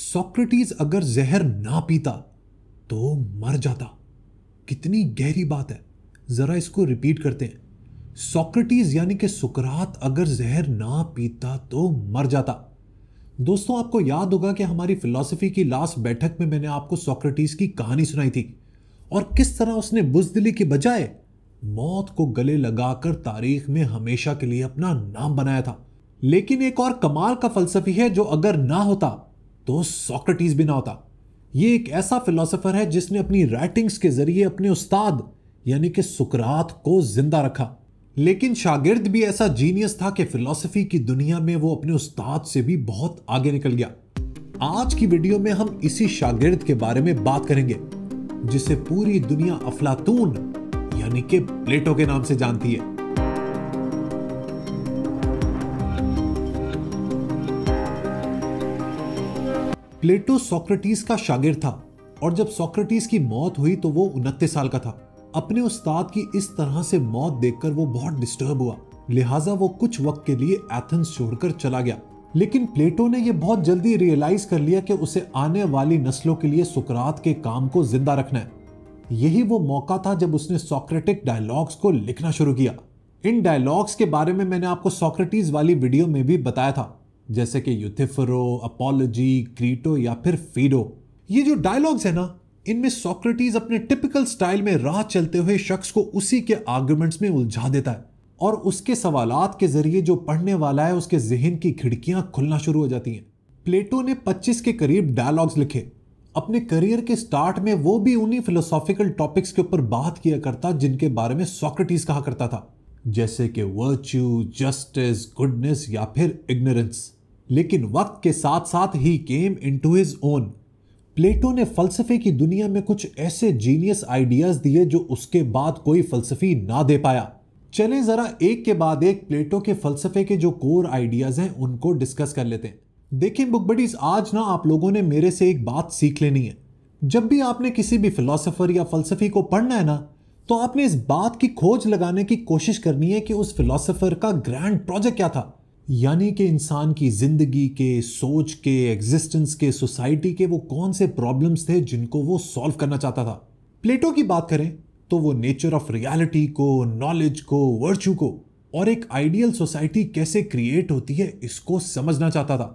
Socrates अगर जहर ना पीता तो मर जाता कितनी गहरी बात है ज़रा इसको रिपीट करते हैं सॉक्रेटिस यानी कि सुकरात अगर जहर ना पीता तो मर जाता दोस्तों आपको याद होगा कि हमारी फिलॉसफी की लास्ट बैठक में मैंने आपको सॉक्रेटिस की कहानी सुनाई थी और किस तरह उसने बुजदिली के बजाय मौत को गले लगाकर तारीख में हमेशा के लिए अपना नाम बनाया था लेकिन एक और कमाल का फलसफी है जो अगर ना होता तो सॉक्रेटिस भी ना होता ये एक ऐसा फिलोसोफर है जिसने अपनी राइटिंग्स के जरिए अपने उस्ताद यानी कि सुकरात को जिंदा रखा लेकिन शागिर्द भी ऐसा जीनियस था कि फिलोसफी की दुनिया में वो अपने उस्ताद से भी बहुत आगे निकल गया आज की वीडियो में हम इसी शागिर्द के बारे में बात करेंगे जिसे पूरी दुनिया अफलातून यानी कि प्लेटो के नाम से जानती है प्लेटो सोक्रेटिस का शागिर था और जब सोक्रेटिस की मौत हुई तो वो उनतीस साल का था अपने उस्ताद की इस तरह से मौत देखकर वो बहुत डिस्टर्ब हुआ लिहाजा वो कुछ वक्त के लिए एथेंस छोड़कर चला गया लेकिन प्लेटो ने यह बहुत जल्दी रियलाइज कर लिया कि उसे आने वाली नस्लों के लिए सुकरात के काम को जिंदा रखना है यही वो मौका था जब उसने सोक्रेटिक डायलॉग्स को लिखना शुरू किया इन डायलॉग्स के बारे में मैंने आपको सोक्रेटिस वाली वीडियो में भी बताया था जैसे कि युथिफरो अपोलोजी क्रीटो या फिर फीडो ये जो डायलॉग्स है ना इनमें सोक्रेटिस अपने टिपिकल स्टाइल में राह चलते हुए शख्स को उसी के आर्ग्यूमेंट्स में उलझा देता है और उसके सवालात के जरिए जो पढ़ने वाला है उसके जहन की खिड़कियां खुलना शुरू हो जाती हैं प्लेटो ने 25 के करीब डायलॉग्स लिखे अपने करियर के स्टार्ट में वो भी उन्हीं फिलोसॉफिकल टॉपिक्स के ऊपर बात किया करता जिनके बारे में सॉक्रेटिस कहा करता था जैसे कि वर्च्यू जस्टिस गुडनेस या फिर इग्नोरेंस लेकिन वक्त के साथ साथ ही came to his own Plato ने फलसफे की दुनिया में कुछ ऐसे जीनियस आइडियाज दिए जो उसके बाद कोई फलसफी ना दे पाया चले जरा एक के बाद एक प्लेटो के फलसफे के जो कोर आइडियाज हैं उनको डिस्कस कर लेते हैं देखिए बुक बडीज आज ना आप लोगों ने मेरे से एक बात सीख लेनी है जब भी आपने किसी भी फिलोसोफर या फलसफी को पढ़ना है ना तो आपने इस बात की खोज लगाने की कोशिश करनी है कि उस फिलोसोफर का ग्रैंड प्रोजेक्ट क्या था यानी कि इंसान की ज़िंदगी के सोच के एग्जिस्टेंस के सोसाइटी के वो कौन से प्रॉब्लम्स थे जिनको वो सॉल्व करना चाहता था प्लेटो की बात करें तो वो नेचर ऑफ रियलिटी को नॉलेज को वर्चू को और एक आइडियल सोसाइटी कैसे क्रिएट होती है इसको समझना चाहता था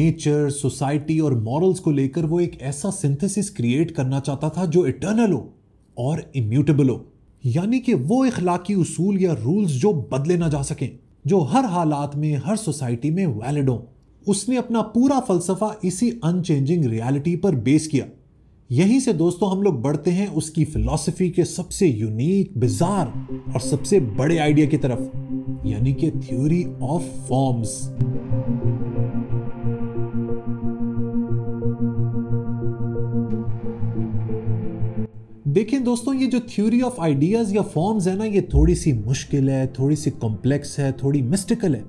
नेचर सोसाइटी और मॉरल्स को लेकर वो एक ऐसा सिंथेसिस क्रिएट करना चाहता था जो इटर्नल हो और इम्यूटेबल हो यानी कि वो इखलाकी उसूल या रूल्स जो बदले ना जा सकें जो हर हालात में हर सोसाइटी में वैलिड हो उसने अपना पूरा फलसफा इसी अनचेंजिंग रियलिटी पर बेस किया यहीं से दोस्तों हम लोग बढ़ते हैं उसकी फिलॉसफी के सबसे यूनिक बिजार और सबसे बड़े आइडिया की तरफ यानी कि थ्योरी ऑफ फॉर्म्स देखें दोस्तों ये जो थ्योरी ऑफ आइडियाज़ या फॉर्म्स है ना ये थोड़ी सी मुश्किल है थोड़ी सी कॉम्प्लेक्स है थोड़ी मिस्टिकल है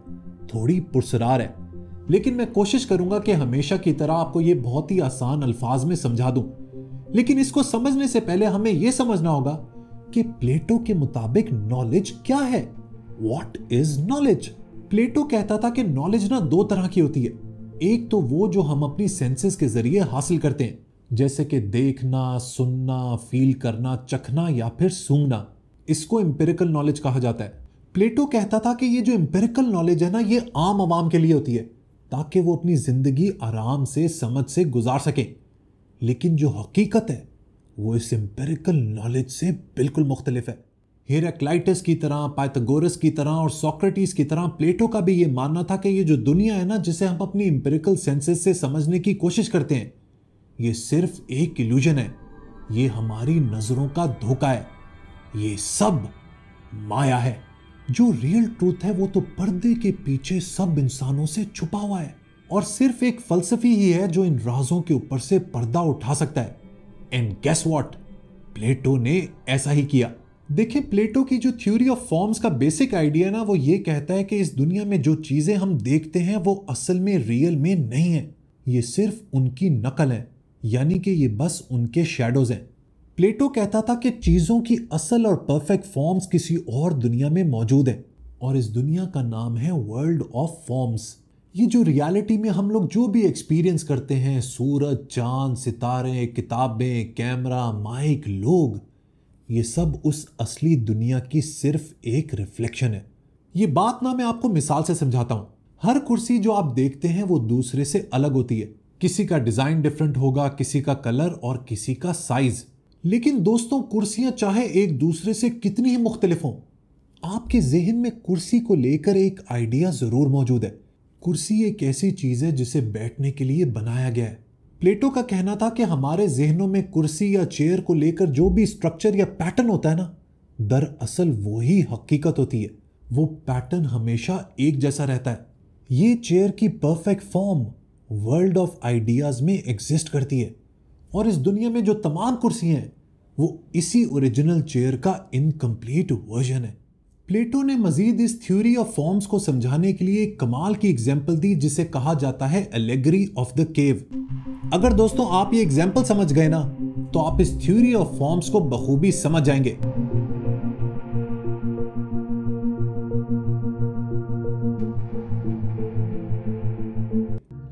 थोड़ी पुरसरार है लेकिन मैं कोशिश करूंगा कि हमेशा की तरह आपको ये बहुत ही आसान अल्फाज में समझा दूं लेकिन इसको समझने से पहले हमें यह समझना होगा कि प्लेटो के मुताबिक नॉलेज क्या है वॉट इज नॉलेज प्लेटो कहता था कि नॉलेज ना दो तरह की होती है एक तो वो जो हम अपनी सेंसेस के जरिए हासिल करते हैं जैसे कि देखना सुनना फील करना चखना या फिर सूंघना इसको एम्पेरिकल नॉलेज कहा जाता है प्लेटो कहता था कि ये जो एम्पेरिकल नॉलेज है ना ये आम आवाम के लिए होती है ताकि वो अपनी ज़िंदगी आराम से समझ से गुजार सकें लेकिन जो हकीकत है वो इस एम्पेरिकल नॉलेज से बिल्कुल मुख्तलिफ है हेराक्लाइटस की तरह पाइथागोरस की तरह और सॉक्रेटिस की तरह प्लेटो का भी ये मानना था कि ये जो दुनिया है ना जिसे हम अपनी एम्पेरिकल सेंसेस से समझने की कोशिश करते हैं ये सिर्फ एक इल्यूजन है ये हमारी नजरों का धोखा है ये सब माया है जो रियल ट्रूथ है वो तो पर्दे के पीछे सब इंसानों से छुपा हुआ है और सिर्फ एक फलसफी ही है जो इन राजों के ऊपर से पर्दा उठा सकता है एंड गेस वॉट प्लेटो ने ऐसा ही किया देखिए प्लेटो की जो थ्योरी ऑफ फॉर्म्स का बेसिक आइडिया ना वो ये कहता है कि इस दुनिया में जो चीज़ें हम देखते हैं वो असल में रियल में नहीं है ये सिर्फ उनकी नकल है यानी कि ये बस उनके शेडोज हैं प्लेटो कहता था कि चीज़ों की असल और परफेक्ट फॉर्म्स किसी और दुनिया में मौजूद है और इस दुनिया का नाम है वर्ल्ड ऑफ फॉर्म्स ये जो रियलिटी में हम लोग जो भी एक्सपीरियंस करते हैं सूरज चांद सितारे किताबें कैमरा माइक लोग ये सब उस असली दुनिया की सिर्फ एक रिफ्लेक्शन है ये बात ना मैं आपको मिसाल से समझाता हूँ हर कुर्सी जो आप देखते हैं वो दूसरे से अलग होती है किसी का डिज़ाइन डिफरेंट होगा किसी का कलर और किसी का साइज लेकिन दोस्तों कुर्सियां चाहे एक दूसरे से कितनी ही मुख्तलिफ हों आपके जहन में कुर्सी को लेकर एक आइडिया ज़रूर मौजूद है कुर्सी एक ऐसी चीज़ है जिसे बैठने के लिए बनाया गया है प्लेटो का कहना था कि हमारे जहनों में कुर्सी या चेयर को लेकर जो भी स्ट्रक्चर या पैटर्न होता है ना दरअसल वो ही हकीकत होती है वो पैटर्न हमेशा एक जैसा रहता है ये चेयर की perfect form world of ideas में एग्जिस्ट करती है और इस दुनिया में जो तमाम कुर्सी हैं वो इसी ओरिजिनल चेयर का इनकम्प्लीट वर्जन है प्लेटो ने मजीद इस थ्योरी ऑफ फॉर्म्स को समझाने के लिए एक कमाल की एग्जाम्पल दी जिसे कहा जाता है एलेगरी ऑफ द केव अगर दोस्तों आप ये एग्जाम्पल समझ गए ना तो आप इस थ्योरी ऑफ फॉर्म्स को बखूबी समझ जाएंगे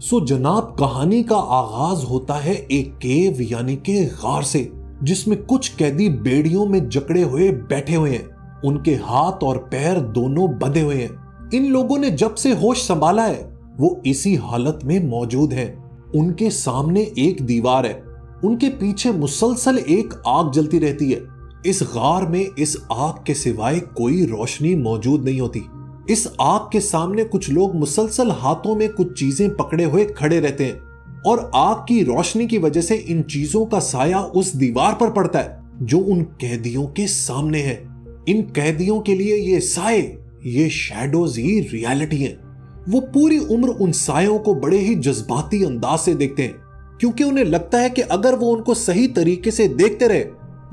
सो जनाब कहानी का आगाज होता है एक केव यानी के गार से जिसमें कुछ कैदी बेड़ियों में जकड़े हुए बैठे हुए हैं उनके हाथ और पैर दोनों बंधे हुए हैं इन लोगों ने जब से होश संभाला है वो इसी हालत में मौजूद हैं उनके सामने एक दीवार है उनके पीछे मुसलसल एक आग जलती रहती है इस गार में इस आग के सिवाय कोई रोशनी मौजूद नहीं होती इस आग के सामने कुछ लोग मुसलसल हाथों में कुछ चीजें पकड़े हुए खड़े रहते हैं और आग की रोशनी की वजह से इन चीजों का साया उस दीवार पर पड़ता है जो उन कैदियों के सामने है इन कैदियों के लिए ये साय ये शेडोज ही रियलिटी है वो पूरी उम्र उन सायों को बड़े ही जज्बाती अंदाज से देखते हैं क्योंकि उन्हें लगता है कि अगर वो उनको सही तरीके से देखते रहे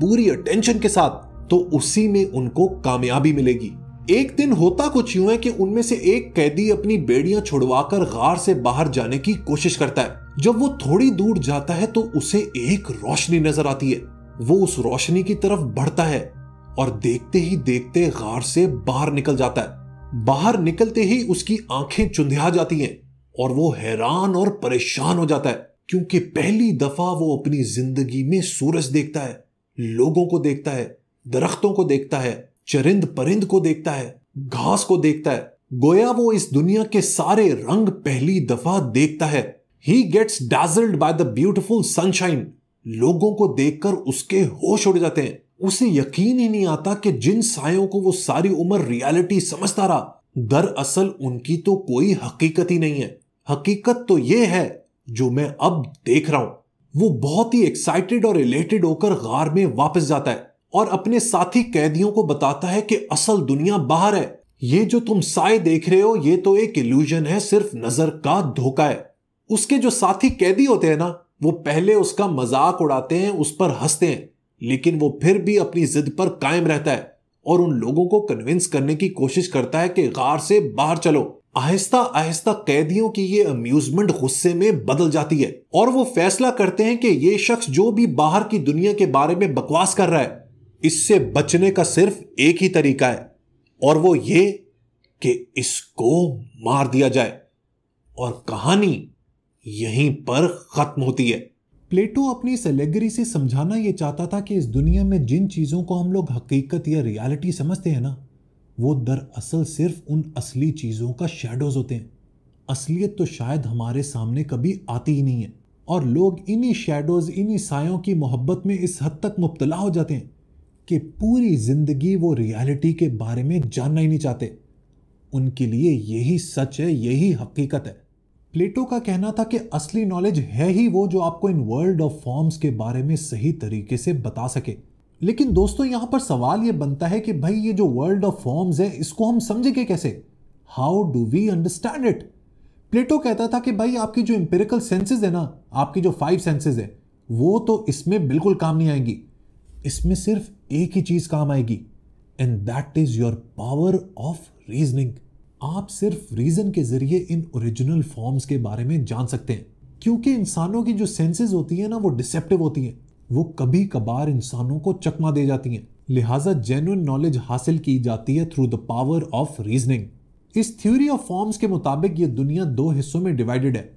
पूरी अटेंशन के साथ तो उसी में उनको कामयाबी मिलेगी एक दिन होता कुछ यूं है कि उनमें से एक कैदी अपनी बेड़ियां छुड़वाकर गार से बाहर जाने की कोशिश करता है जब वो थोड़ी दूर जाता है तो उसे एक रोशनी नजर आती है वो उस रोशनी की तरफ बढ़ता है और देखते ही देखते गार से बाहर निकल जाता है बाहर निकलते ही उसकी आंखें चुंधिया जाती हैं और वो हैरान और परेशान हो जाता है क्योंकि पहली दफा वो अपनी जिंदगी में सूरज देखता है लोगों को देखता है दरख्तों को देखता है चरिंद परिंद को देखता है घास को देखता है गोया वो इस दुनिया के सारे रंग पहली दफा देखता है he gets dazzled by the beautiful sunshine लोगों को देखकर उसके होश उड़ जाते हैं उसे यकीन ही नहीं आता कि जिन सायों को वो सारी उम्र रियलिटी समझता रहा दरअसल उनकी तो कोई हकीकत ही नहीं है हकीकत तो ये है जो मैं अब देख रहा हूं वो बहुत ही एक्साइटेड और रिलेटेड होकर गार में वापस जाता है और अपने साथी कैदियों को बताता है कि असल दुनिया बाहर है ये जो तुम साय देख रहे हो ये तो एक इल्यूजन है सिर्फ नजर का धोखा है उसके जो साथी कैदी होते हैं ना वो पहले उसका मजाक उड़ाते हैं उस पर हंसते हैं लेकिन वो फिर भी अपनी जिद पर कायम रहता है और उन लोगों को कन्विंस करने की कोशिश करता है कि गार से बाहर चलो आहिस्ता आहिस्ता कैदियों की ये अम्यूजमेंट गुस्से में बदल जाती है और वो फैसला करते हैं कि ये शख्स जो भी बाहर की दुनिया के बारे में बकवास कर रहा है इससे बचने का सिर्फ एक ही तरीका है और वो ये कि इसको मार दिया जाए और कहानी यहीं पर खत्म होती है प्लेटो अपनी इस एलेगरी से समझाना यह चाहता था कि इस दुनिया में जिन चीज़ों को हम लोग हकीकत या रियलिटी समझते हैं ना वो दरअसल सिर्फ उन असली चीज़ों का शेडोज होते हैं असलियत तो शायद हमारे सामने कभी आती ही नहीं है और लोग इन्हीं शेडोज इन्हीं सायों की मोहब्बत में इस हद तक मुबतला हो जाते हैं कि पूरी ज़िंदगी वो रियलिटी के बारे में जानना ही नहीं चाहते उनके लिए यही सच है यही हकीकत है प्लेटो का कहना था कि असली नॉलेज है ही वो जो आपको इन वर्ल्ड ऑफ फॉर्म्स के बारे में सही तरीके से बता सके लेकिन दोस्तों यहां पर सवाल ये बनता है कि भाई ये जो वर्ल्ड ऑफ फॉर्म्स है इसको हम समझेंगे कैसे how do we understand it Plato कहता था कि भाई आपकी जो एम्पेरिकल सेंसेज है ना आपकी जो फाइव सेंसेज है वो तो इसमें बिल्कुल काम नहीं आएंगी इसमें सिर्फ एक ही चीज काम आएगी and that is your power of reasoning आप सिर्फ रीजन के जरिए इन ओरिजिनल फॉर्म्स के बारे में जान सकते हैं क्योंकि इंसानों की जो सेंसेस होती है ना वो डिसेप्टिव होती हैं वो कभी कभार इंसानों को चकमा दे जाती हैं लिहाजा जेन्यून नॉलेज हासिल की जाती है through the power of reasoning इस थ्योरी ऑफ फॉर्म्स के मुताबिक ये दुनिया दो हिस्सों में डिवाइडेड है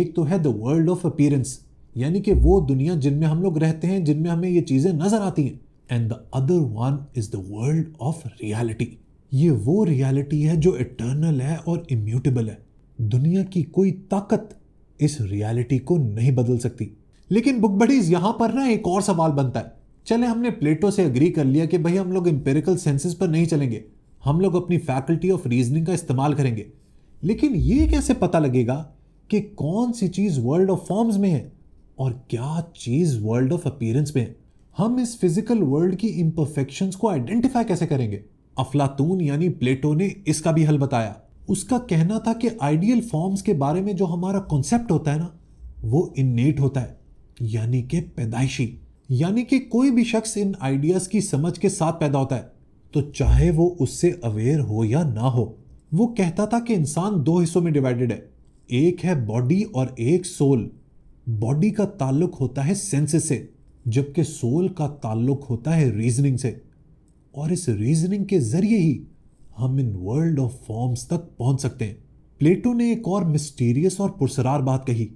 एक तो है द वर्ल्ड ऑफ अपीयरेंस यानी कि वो दुनिया जिनमें हम लोग रहते हैं जिनमें हमें ये चीज़ें नज़र आती हैं and the other one is the world of reality ये वो रियलिटी है जो इटर्नल है और इम्यूटेबल है दुनिया की कोई ताकत इस रियलिटी को नहीं बदल सकती लेकिन बुक बडीज यहाँ पर ना एक और सवाल बनता है चले हमने प्लेटो से अग्री कर लिया कि भाई हम लोग इंपेरिकल सेंसेस पर नहीं चलेंगे हम लोग अपनी फैकल्टी ऑफ रीजनिंग का इस्तेमाल करेंगे लेकिन ये कैसे पता लगेगा कि कौन सी चीज़ वर्ल्ड ऑफ फॉर्म्स में है और क्या चीज़ वर्ल्ड ऑफ अपीयरेंस में है हम इस फिजिकल वर्ल्ड की इम्परफेक्शंस को आइडेंटिफाई कैसे करेंगे अफलातून यानी प्लेटो ने इसका भी हल बताया उसका कहना था कि आइडियल फॉर्म्स के बारे में जो हमारा कॉन्सेप्ट होता है ना वो इन्नेट होता है यानी कि पैदाइशी यानी कि कोई भी शख्स इन आइडियाज़ की समझ के साथ पैदा होता है तो चाहे वो उससे अवेयर हो या ना हो वो कहता था कि इंसान दो हिस्सों में डिवाइडेड है एक है बॉडी और एक सोल बॉडी का ताल्लुक होता है सेंसेस से जबकि सोल का ताल्लुक होता है रीजनिंग से और इस रीजनिंग के जरिए ही हम इन वर्ल्ड ऑफ फॉर्म्स तक पहुंच सकते हैं प्लेटो ने एक और मिस्टीरियस और पुरसरार बात कही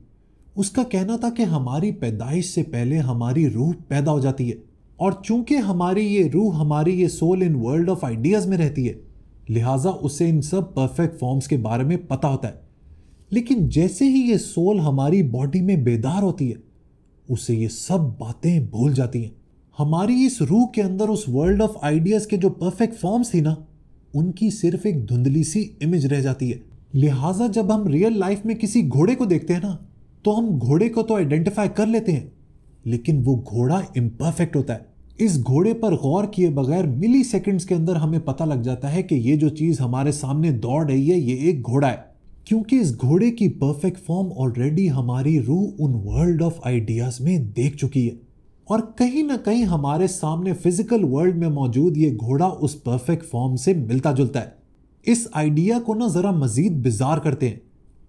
उसका कहना था कि हमारी पैदाइश से पहले हमारी रूह पैदा हो जाती है और चूंकि हमारी ये रूह हमारी ये soul in world of ideas में रहती है लिहाजा उसे इन सब परफेक्ट फॉर्म्स के बारे में पता होता है लेकिन जैसे ही ये सोल हमारी बॉडी में बेदार होती है उसे ये सब बातें भूल जाती हैं हमारी इस रूह के अंदर उस वर्ल्ड ऑफ आइडियाज़ के जो परफेक्ट फॉर्म्स थी ना उनकी सिर्फ एक धुंधली सी इमेज रह जाती है लिहाजा जब हम रियल लाइफ में किसी घोड़े को देखते हैं ना तो हम घोड़े को तो आइडेंटिफाई कर लेते हैं लेकिन वो घोड़ा इम्परफेक्ट होता है इस घोड़े पर गौर किए बगैर मिली सेकेंड्स के अंदर हमें पता लग जाता है कि ये जो चीज़ हमारे सामने दौड़ रही है ये एक घोड़ा है क्योंकि इस घोड़े की परफेक्ट फॉर्म ऑलरेडी हमारी रूह उन वर्ल्ड ऑफ आइडियाज़ में देख चुकी है और कहीं ना कहीं हमारे सामने फिजिकल वर्ल्ड में मौजूद ये घोड़ा उस परफेक्ट फॉर्म से मिलता जुलता है इस आइडिया को ना ज़रा मज़ीद बिजार करते हैं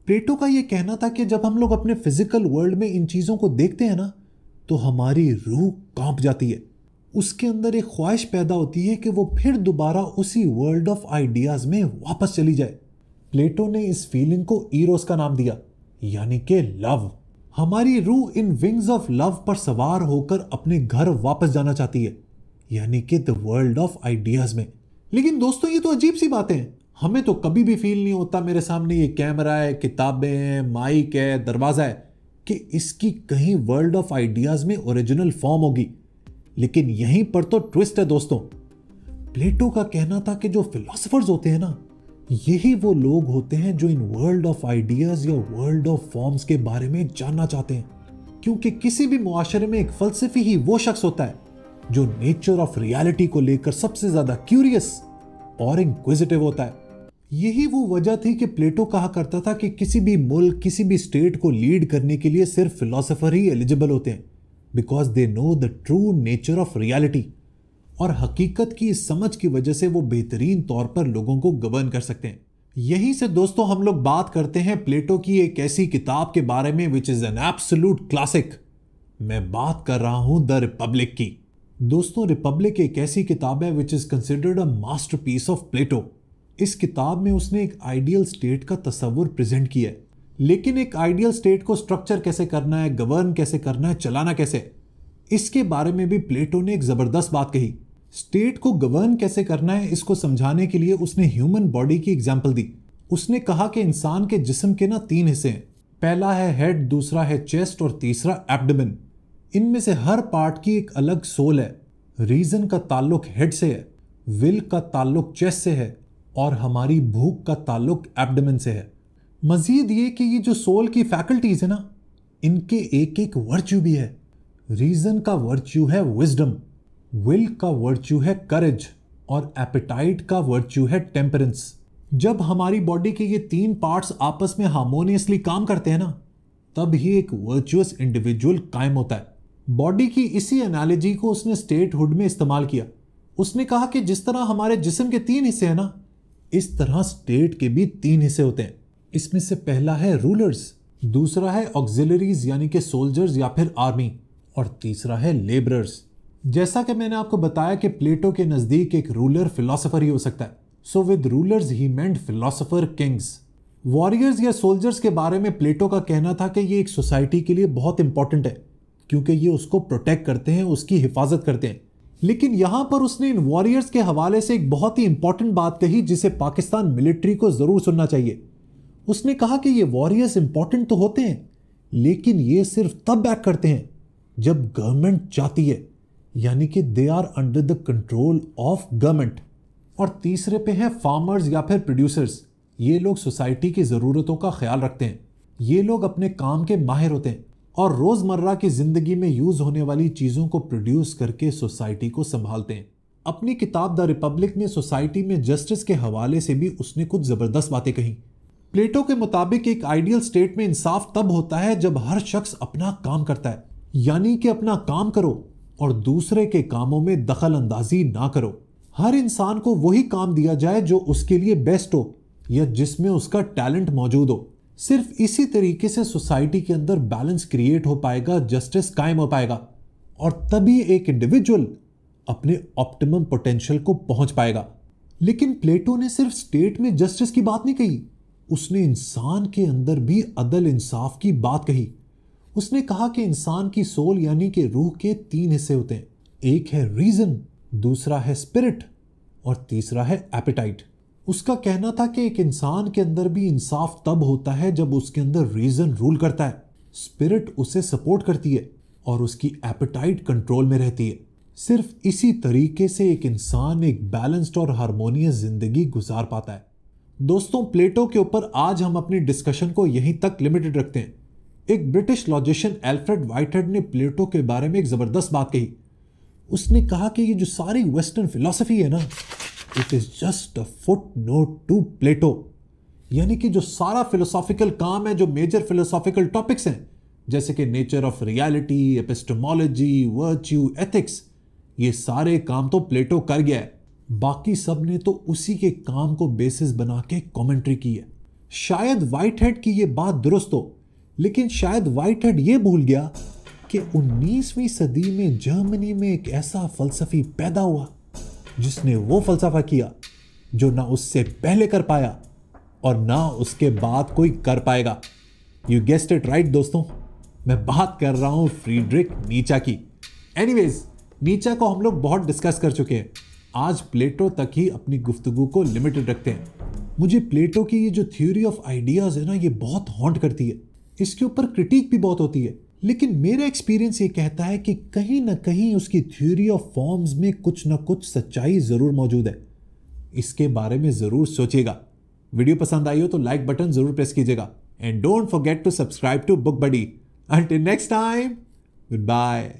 प्लेटो का ये कहना था कि जब हम लोग अपने फिजिकल वर्ल्ड में इन चीज़ों को देखते हैं ना तो हमारी रूह कांप जाती है उसके अंदर एक ख्वाहिश पैदा होती है कि वो फिर दोबारा उसी वर्ल्ड ऑफ आइडियाज़ में वापस चली जाए प्लेटो ने इस फीलिंग को ईरोस का नाम दिया यानी कि लव हमारी रूह इन विंग्स ऑफ लव पर सवार होकर अपने घर वापस जाना चाहती है यानी कि द वर्ल्ड ऑफ आइडियाज में लेकिन दोस्तों ये तो अजीब सी बातें हैं हमें तो कभी भी फील नहीं होता मेरे सामने ये कैमरा है किताबें हैं माइक है दरवाज़ा है कि इसकी कहीं वर्ल्ड ऑफ आइडियाज़ में ओरिजिनल फॉर्म होगी लेकिन यहीं पर तो ट्विस्ट है दोस्तों प्लेटो का कहना था कि जो फिलोसफर्स होते हैं ना यही वो लोग होते हैं जो इन वर्ल्ड ऑफ आइडियाज़ या वर्ल्ड ऑफ फॉर्म्स के बारे में जानना चाहते हैं क्योंकि किसी भी मुआशरे में एक फलसफी ही वो शख्स होता है जो नेचर ऑफ रियलिटी को लेकर सबसे ज़्यादा क्यूरियस और इंक्विजिटिव होता है यही वो वजह थी कि प्लेटो कहा करता था कि किसी भी मुल्क किसी भी स्टेट को लीड करने के लिए सिर्फ फिलोसोफर ही एलिजिबल होते हैं because they know the true nature of reality और हकीकत की इस समझ की वजह से वो बेहतरीन तौर पर लोगों को गवर्न कर सकते हैं यहीं से दोस्तों हम लोग बात करते हैं प्लेटो की एक ऐसी किताब के बारे में which is an absolute classic मैं बात कर रहा हूं द रिपब्लिक की दोस्तों रिपब्लिक एक ऐसी किताब है which is considered a masterpiece of Plato इस किताब में उसने एक आइडियल स्टेट का तस्वुर प्रेजेंट किया है लेकिन एक आइडियल स्टेट को स्ट्रक्चर कैसे करना है गवर्न कैसे करना है चलाना कैसे इसके बारे में भी प्लेटो ने एक ज़बरदस्त बात कही स्टेट को गवर्न कैसे करना है इसको समझाने के लिए उसने ह्यूमन बॉडी की एग्जाम्पल दी उसने कहा कि इंसान के जिसम के ना तीन हिस्से हैं पहला है हेड दूसरा है चेस्ट और तीसरा एब्डमिन इनमें से हर पार्ट की एक अलग सोल है रीजन का ताल्लुक हेड से है विल का ताल्लुक चेस्ट से है और हमारी भूख का ताल्लुक एब्डमिन से है मजीद ये कि ये जो सोल की फैकल्टीज़ है ना इनके एक एक वर्च्यू भी है रीज़न का वर्च्यू है विजडम विल का वर्च्यू है करेज और एपेटाइट का वर्च्यू है टेम्परेंस जब हमारी बॉडी के ये तीन पार्ट्स आपस में हार्मोनियसली काम करते हैं ना तब ही एक वर्चुअस इंडिविजुअल कायम होता है बॉडी की इसी एनालॉजी को उसने स्टेटहुड में इस्तेमाल किया उसने कहा कि जिस तरह हमारे जिस्म के तीन हिस्से हैं ना इस तरह स्टेट के भी तीन हिस्से होते हैं इसमें से पहला है रूलर्स दूसरा है ऑक्सिलरीज यानी कि सोल्जर्स या फिर आर्मी और तीसरा है लेबरर्स जैसा कि मैंने आपको बताया कि प्लेटो के नज़दीक एक रूलर फिलोसोफर ही हो सकता है so with rulers he meant philosopher kings warriors या सोल्जर्स के बारे में प्लेटो का कहना था कि ये एक सोसाइटी के लिए बहुत इंपॉर्टेंट है क्योंकि ये उसको प्रोटेक्ट करते हैं उसकी हिफाजत करते हैं लेकिन यहाँ पर उसने इन वॉरियर्स के हवाले से एक बहुत ही इंपॉर्टेंट बात कही जिसे पाकिस्तान मिलिट्री को ज़रूर सुनना चाहिए उसने कहा कि ये वॉरियर्स इंपॉर्टेंट तो होते हैं लेकिन ये सिर्फ तब बैक करते हैं जब गवर्नमेंट चाहती है यानी कि they are under the control of government और तीसरे पे हैं फार्मर्स या फिर प्रोड्यूसर्स ये लोग सोसाइटी की ज़रूरतों का ख्याल रखते हैं ये लोग अपने काम के माहिर होते हैं और रोज़मर्रा की ज़िंदगी में यूज़ होने वाली चीज़ों को प्रोड्यूस करके सोसाइटी को संभालते हैं अपनी किताब द रिपब्लिक में सोसाइटी में जस्टिस के हवाले से भी उसने कुछ ज़बरदस्त बातें कही प्लेटो के मुताबिक एक आइडियल स्टेट में इंसाफ तब होता है जब हर शख्स अपना काम करता है यानी कि अपना काम करो और दूसरे के कामों में दखल अंदाजी ना करो हर इंसान को वही काम दिया जाए जो उसके लिए बेस्ट हो या जिसमें उसका टैलेंट मौजूद हो सिर्फ इसी तरीके से सोसाइटी के अंदर बैलेंस क्रिएट हो पाएगा जस्टिस कायम हो पाएगा और तभी एक इंडिविजुअल अपने ऑप्टिमम पोटेंशियल को पहुंच पाएगा लेकिन प्लेटो ने सिर्फ स्टेट में जस्टिस की बात नहीं कही उसने इंसान के अंदर भी अदल इंसाफ की बात कही उसने कहा कि इंसान की सोल यानी कि रूह के तीन हिस्से होते हैं एक है रीज़न दूसरा है स्पिरिट और तीसरा है एपिटाइट उसका कहना था कि एक इंसान के अंदर भी इंसाफ तब होता है जब उसके अंदर रीज़न रूल करता है स्पिरिट उसे सपोर्ट करती है और उसकी एपिटाइट कंट्रोल में रहती है सिर्फ इसी तरीके से एक इंसान एक बैलेंस्ड और हारमोनियस ज़िंदगी गुजार पाता है दोस्तों प्लेटो के ऊपर आज हम अपनी डिस्कशन को यहीं तक लिमिटेड रखते हैं एक ब्रिटिश लॉजिशियन एल्फ्रेड वाइटहेड ने प्लेटो के बारे में एक ज़बरदस्त बात कही उसने कहा कि ये जो सारी वेस्टर्न फिलोसफी है ना it is just a footnote to Plato यानी कि जो सारा फिलोसॉफिकल काम है जो मेजर फिलोसॉफिकल टॉपिक्स हैं जैसे कि nature of reality epistemology virtue ethics ये सारे काम तो प्लेटो कर गया है बाकी सब ने तो उसी के काम को बेसिस बना के कॉमेंट्री की है शायद वाइट हेड की ये बात दुरुस्त हो लेकिन शायद वाइट हेड ये भूल गया कि 19वीं सदी में जर्मनी में एक ऐसा फलसफी पैदा हुआ जिसने वो फलसफा किया जो ना उससे पहले कर पाया और ना उसके बाद कोई कर पाएगा यू गेस्ट इट राइट दोस्तों मैं बात कर रहा हूँ फ्रीड्रिक नीचा की एनीवेज नीचा को हम लोग बहुत डिस्कस कर चुके हैं आज प्लेटो तक ही अपनी गुफ्तगु को लिमिटेड रखते हैं मुझे प्लेटो की ये जो थ्योरी ऑफ आइडियाज़ है ना ये बहुत हॉन्ट करती है इसके ऊपर क्रिटिक भी बहुत होती है लेकिन मेरा एक्सपीरियंस ये कहता है कि कहीं ना कहीं उसकी थ्योरी ऑफ फॉर्म्स में कुछ ना कुछ सच्चाई ज़रूर मौजूद है इसके बारे में ज़रूर सोचिएगा वीडियो पसंद आई हो तो लाइक बटन ज़रूर प्रेस कीजिएगा and don't forget to subscribe to Book Buddy until next time good bye